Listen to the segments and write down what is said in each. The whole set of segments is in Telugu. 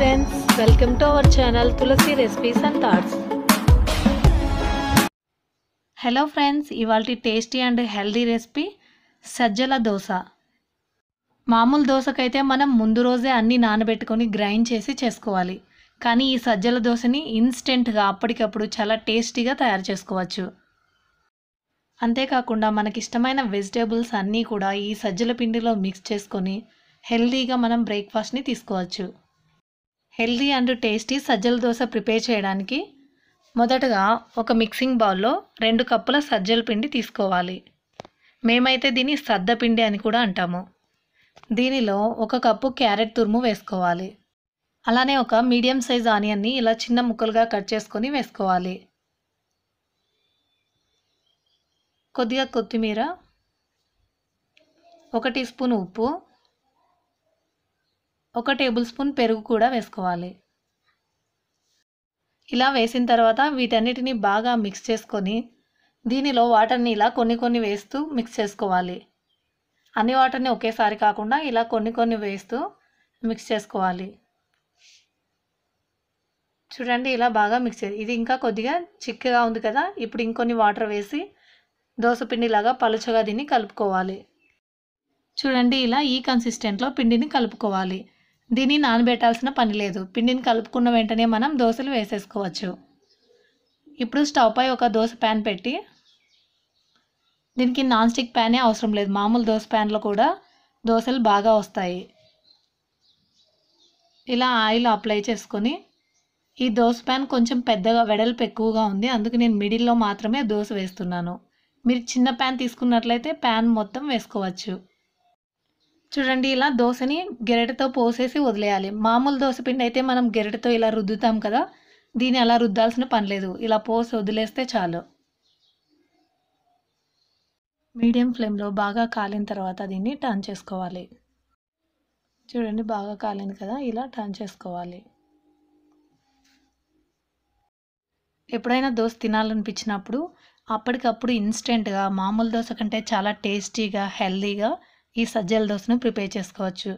friends welcome to our channel Tulasi recipes and thoughts hello friends ఇవాళ టేస్టీ అండ్ హెల్దీ రెసిపీ సజ్జల దోశ మామూలు దోశకైతే మనం ముందు రోజే అన్నీ నానబెట్టుకొని గ్రైండ్ చేసి చేసుకోవాలి కానీ ఈ సజ్జల దోశని ఇన్స్టెంట్గా అప్పటికప్పుడు చాలా టేస్టీగా తయారు చేసుకోవచ్చు అంతేకాకుండా మనకి ఇష్టమైన వెజిటేబుల్స్ అన్నీ కూడా ఈ సజ్జల పిండిలో మిక్స్ చేసుకొని హెల్దీగా మనం బ్రేక్ఫాస్ట్ని తీసుకోవచ్చు హెల్దీ అండ్ టేస్టీ సజ్జల దోశ ప్రిపేర్ చేయడానికి మొదటగా ఒక మిక్సింగ్ బౌల్లో రెండు కప్పుల సజ్జల పిండి తీసుకోవాలి మేమైతే దీన్ని సద్ద పిండి అని కూడా అంటాము దీనిలో ఒక కప్పు క్యారెట్ తురుము వేసుకోవాలి అలానే ఒక మీడియం సైజ్ ఆనియన్ని ఇలా చిన్న ముక్కలుగా కట్ చేసుకొని వేసుకోవాలి కొద్దిగా కొత్తిమీర ఒక టీ స్పూన్ ఉప్పు ఒక టేబుల్ స్పూన్ పెరుగు కూడా వేసుకోవాలి ఇలా వేసిన తర్వాత వీటన్నిటిని బాగా మిక్స్ చేసుకొని దీనిలో వాటర్ని ఇలా కొన్ని కొన్ని వేస్తూ మిక్స్ చేసుకోవాలి అన్ని వాటర్ని ఒకేసారి కాకుండా ఇలా కొన్ని కొన్ని వేస్తూ మిక్స్ చేసుకోవాలి చూడండి ఇలా బాగా మిక్స్ చేసి ఇది ఇంకా కొద్దిగా చిక్కగా ఉంది కదా ఇప్పుడు ఇంకొన్ని వాటర్ వేసి పిండిలాగా పలుచగా దీన్ని కలుపుకోవాలి చూడండి ఇలా ఈ కన్సిస్టెంట్లో పిండిని కలుపుకోవాలి దీన్ని నానబెట్టాల్సిన పని లేదు పిండిని కలుపుకున్న వెంటనే మనం దోశలు వేసేసుకోవచ్చు ఇప్పుడు స్టవ్ పై ఒక దోశ ప్యాన్ పెట్టి దీనికి నాన్ స్టిక్ ప్యానే అవసరం లేదు మామూలు దోశ ప్యాన్లో కూడా దోశలు బాగా వస్తాయి ఇలా ఆయిల్ అప్లై చేసుకొని ఈ దోశ ప్యాన్ కొంచెం పెద్దగా వెడల్పు ఎక్కువగా ఉంది అందుకు నేను మిడిల్లో మాత్రమే దోశ వేస్తున్నాను మీరు చిన్న ప్యాన్ తీసుకున్నట్లయితే ప్యాన్ మొత్తం వేసుకోవచ్చు చూడండి ఇలా దోశని గెరటతో పోసేసి వదిలేయాలి మామూలు దోశ పిండి అయితే మనం గెరటతో ఇలా రుద్దుతాం కదా దీన్ని అలా రుద్దాల్సిన పని లేదు ఇలా పోసి వదిలేస్తే చాలు మీడియం ఫ్లేమ్లో బాగా కాలిన తర్వాత దీన్ని టర్న్ చేసుకోవాలి చూడండి బాగా కాలింది కదా ఇలా టర్న్ చేసుకోవాలి ఎప్పుడైనా దోశ తినాలనిపించినప్పుడు అప్పటికప్పుడు ఇన్స్టెంట్గా మామూలు దోశ కంటే చాలా టేస్టీగా హెల్దీగా ఈ సజ్జల దోశను ప్రిపేర్ చేసుకోవచ్చు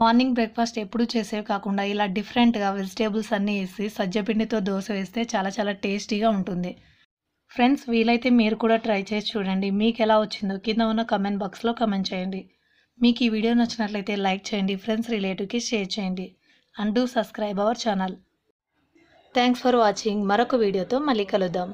మార్నింగ్ బ్రేక్ఫాస్ట్ ఎప్పుడు చేసేవి కాకుండా ఇలా డిఫరెంట్గా వెజిటేబుల్స్ అన్నీ వేసి సజ్జపిండితో దోశ వేస్తే చాలా చాలా టేస్టీగా ఉంటుంది ఫ్రెండ్స్ వీలైతే మీరు కూడా ట్రై చేసి చూడండి మీకు ఎలా వచ్చిందో కింద ఉన్న కమెంట్ బాక్స్లో కమెంట్ చేయండి మీకు ఈ వీడియో నచ్చినట్లయితే లైక్ చేయండి ఫ్రెండ్స్ రిలేటివ్కి షేర్ చేయండి and do subscribe our channel thanks for watching మరొక వీడియోతో మళ్ళీ కలుద్దాం